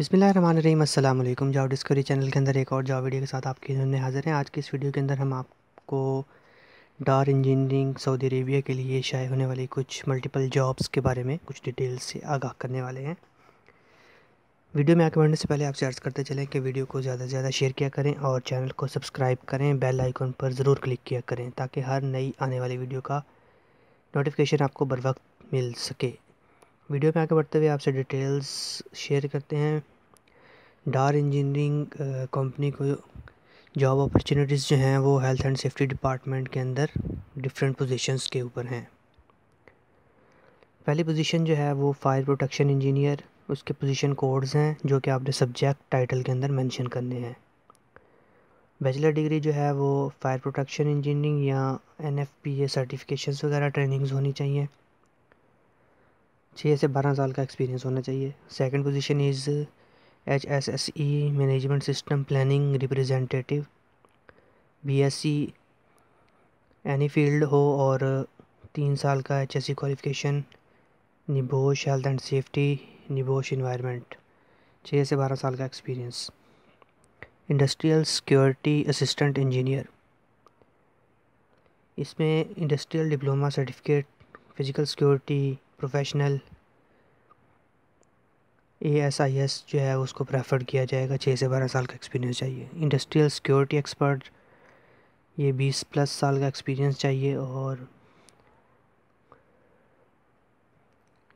बिसमीम अल्लाम job discovery channel के अंदर एक और जॉब वीडियो के साथ आपके सामने हाज़िर हैं आज की इस वीडियो के अंदर हम आपको डार इंजीनियरिंग सऊदी अरेबिया के लिए शाये होने वाली कुछ मल्टीपल जॉब्स के बारे में कुछ डिटेल्स से आगाह करने वाले हैं वीडियो में आगे बढ़ने से पहले आपसे अर्ज़ करते चलें कि वीडियो को ज़्यादा से ज़्यादा शेयर किया करें और चैनल को सब्सक्राइब करें बेल आइकॉन पर ज़रूर क्लिक किया करें ताकि हर नई आने वाली वीडियो का नोटिफिकेशन आपको बर वक्त मिल सके वीडियो में आगे बढ़ते हुए आपसे डिटेल्स शेयर करते हैं डार इंजीनियरिंग कंपनी को जॉब अपॉर्चुनिटीज़ जो हैं वो हेल्थ एंड सेफ्टी डिपार्टमेंट के अंदर डिफरेंट पोजीशंस के ऊपर हैं पहली पोजीशन जो है वो फायर प्रोटेक्शन इंजीनियर उसके पोजीशन कोड्स हैं जो कि आपने सब्जेक्ट टाइटल के अंदर मेंशन करने हैं बैचलर डिग्री जो है वो फायर प्रोटेक्शन इंजीनियरिंग या एन एफ सर्टिफिकेशंस वगैरह ट्रेनिंग्स होनी चाहिए छः से बारह साल का एक्सपीरियंस होना चाहिए second position is H S S E management system planning representative B S C any field हो और तीन साल का H S C qualification NEBOSH health and safety NEBOSH environment छः से बारह साल का experience industrial security assistant engineer इसमें industrial diploma certificate physical security professional A S I S जो है उसको प्रेफर किया जाएगा छः से बारह साल का एक्सपीरियंस चाहिए इंडस्ट्रियल सिक्योरिटी एक्सपर्ट ये बीस प्लस साल का एक्सपीरियंस चाहिए और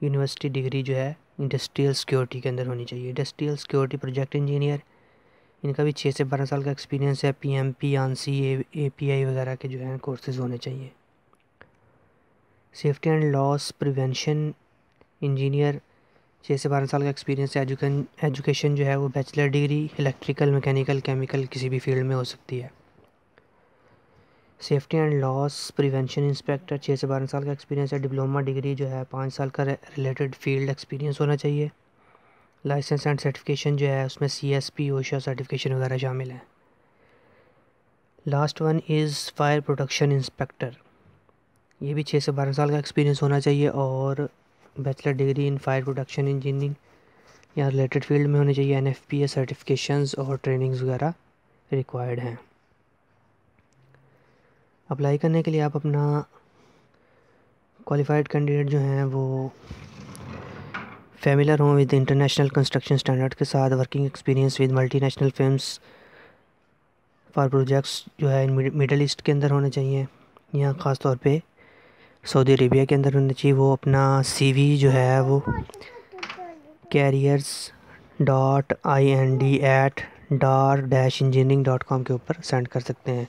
यूनिवर्सिटी डिग्री जो है इंडस्ट्रियल सिक्योरिटी के अंदर होनी चाहिए इंडस्ट्रियल सिक्योरिटी प्रोजेक्ट इंजीनियर इनका भी छः से बारह साल का एक्सपीरियंस है पी एम पी आन सी ए पी आई वगैरह के जो है कोर्सेज होने चाहिए safety and loss prevention engineer छः से बारह साल का एक्सपीरियंस एजुकेशन एजुकेशन जो है वो bachelor degree electrical mechanical chemical किसी भी फील्ड में हो सकती है safety and loss prevention inspector छः से बारह साल का एक्सपीरियंस है डिप्लोमा डिग्री जो है पाँच साल का रिलेटेड फील्ड एक्सपीरियंस होना चाहिए लाइसेंस एंड सर्टिफिकेशन जो है उसमें C S P OSHA certification वगैरह शामिल है last one is fire protection inspector ये भी छः से बारह साल का एक्सपीरियंस होना चाहिए और bachelor degree in fire production engineering या रिलेटेड फील्ड में होने चाहिए N F P A certifications और ट्रेनिंग्स वगैरह रिक्वायर्ड हैं अप्लाई करने के लिए आप अपना क्वालिफाइड कैंडिडेट जो हैं वो फेमिलर हों विद इंटरनेशनल कंस्ट्रक्शन स्टैंडर्ड के साथ working experience with multinational film for projects जो है मिडल ईस्ट के अंदर होने चाहिए यहाँ ख़ास तौर पे सऊदी अरेबिया के अंदर होना चाहिए वो अपना सीवी जो है वो careers dot I N D at Dar dash engineering dot com के ऊपर सेंड कर सकते हैं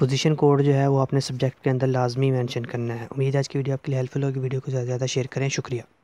पोजीशन कोड जो है वो अपने सब्जेक्ट के अंदर लाजमी मेंशन करना है उम्मीद है आज की वीडियो आपके लिए हेल्पफुल होगी वीडियो को ज़्यादा से ज़्यादा शेयर करें शुक्रिया